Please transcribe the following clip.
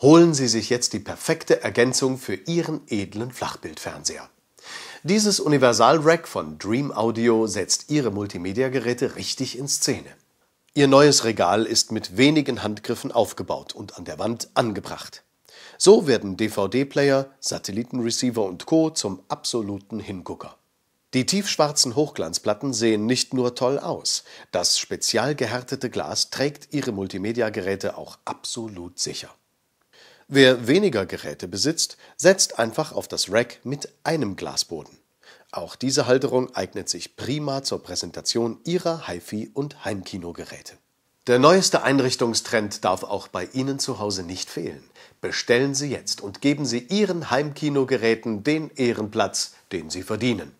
holen Sie sich jetzt die perfekte Ergänzung für Ihren edlen Flachbildfernseher. Dieses Universal-Rack von Dream Audio setzt Ihre Multimedia-Geräte richtig in Szene. Ihr neues Regal ist mit wenigen Handgriffen aufgebaut und an der Wand angebracht. So werden DVD-Player, Satellitenreceiver und Co. zum absoluten Hingucker. Die tiefschwarzen Hochglanzplatten sehen nicht nur toll aus, das spezial gehärtete Glas trägt Ihre Multimedia-Geräte auch absolut sicher. Wer weniger Geräte besitzt, setzt einfach auf das Rack mit einem Glasboden. Auch diese Halterung eignet sich prima zur Präsentation Ihrer HiFi- und Heimkinogeräte. Der neueste Einrichtungstrend darf auch bei Ihnen zu Hause nicht fehlen. Bestellen Sie jetzt und geben Sie Ihren Heimkinogeräten den Ehrenplatz, den sie verdienen.